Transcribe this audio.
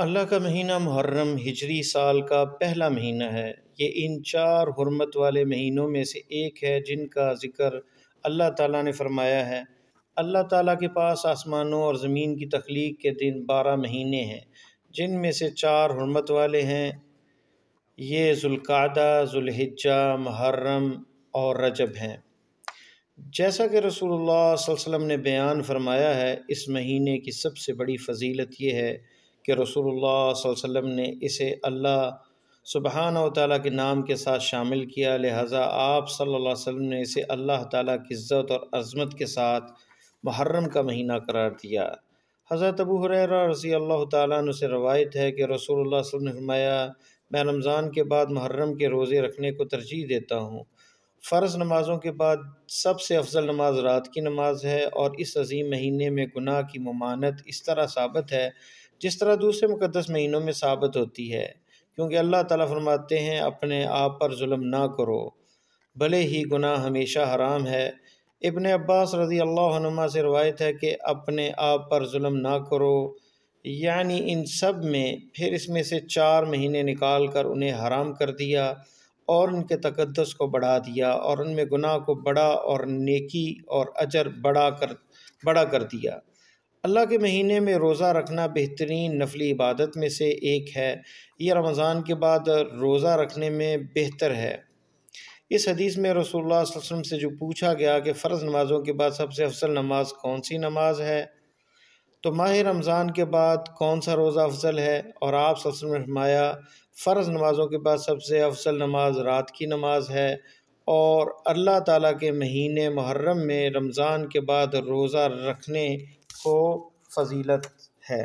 अल्लाह का महीना मुहर्रम हिजरी साल का पहला महीना है ये इन चार हरमत वाले महीनों में से एक है जिनका ज़िक्र अल्लाह ताला ने फरमाया है अल्लाह ताला के पास आसमानों और ज़मीन की तख्लीक के दिन बारह महीने हैं जिनमें से चार हरमत वाले हैं ये जुल्कादा जुल्हिज्जा मुहर्रम और रजब हैं जैसा कि रसूलुल्लाह वसल्लम ने बयान फरमाया है इस महीने की सबसे बड़ी फजीलत यह है कि रसूलुल्लाह वसम ने इसे अल्लाह सुबहाना ताली के नाम के साथ शामिल किया लिहाजा आप सल्ला अलैहि ने इसे अल्लाह ताली की इज़्ज़त और अज़मत के साथ मुहर्रम का महीना करार दिया हज़रत अबू हर रसी अल्लाह तु से रवायत है कि रसूल ने फरमाया मैं रमज़ान के बाद मुहर्रम के रोज़े रखने को तरजीह देता हूँ फ़र्ज़ नमाज़ों के बाद सबसे अफजल नमाज रात की नमाज है और इस अजीम महीने में गुनाह की ममानत इस तरह साबित है जिस तरह दूसरे मुकदस महीनों में साबित होती है क्योंकि अल्लाह ताला फरमाते हैं अपने आप पर जुल्म ना करो भले ही गुनाह हमेशा हराम है इबन अब्बास रज़ी अल्लाह से रवायत है कि अपने आप पर जुल्म ना करो यानी इन सब में फिर इसमें से चार महीने निकाल कर उन्हें हराम कर दिया और उनके तकदस को बढ़ा दिया और उनमें गुनाह को बड़ा और नेकी और अजर बड़ा कर बड़ा कर दिया अल्लाह के महीने में रोज़ा रखना बेहतरीन नफली इबादत में से एक है यह रमज़ान के बाद रोज़ा रखने में बेहतर है इस हदीस में रसोल्ला वसम से जो पूछा गया कि फ़र्ज़ नमाज़ों के बाद सबसे अफसल नमाज कौन सी नमाज है तो माह रमज़ान के बाद कौन सा रोज़ा अफजल है और आप सबसे फरमाया फ़र्ज़ नमाज़ों के बाद सबसे अफसल नमाज रात की नमाज है और अल्लाह ताला के महीने मुहर्रम में रमज़ान के बाद रोज़ा रखने को फजीलत है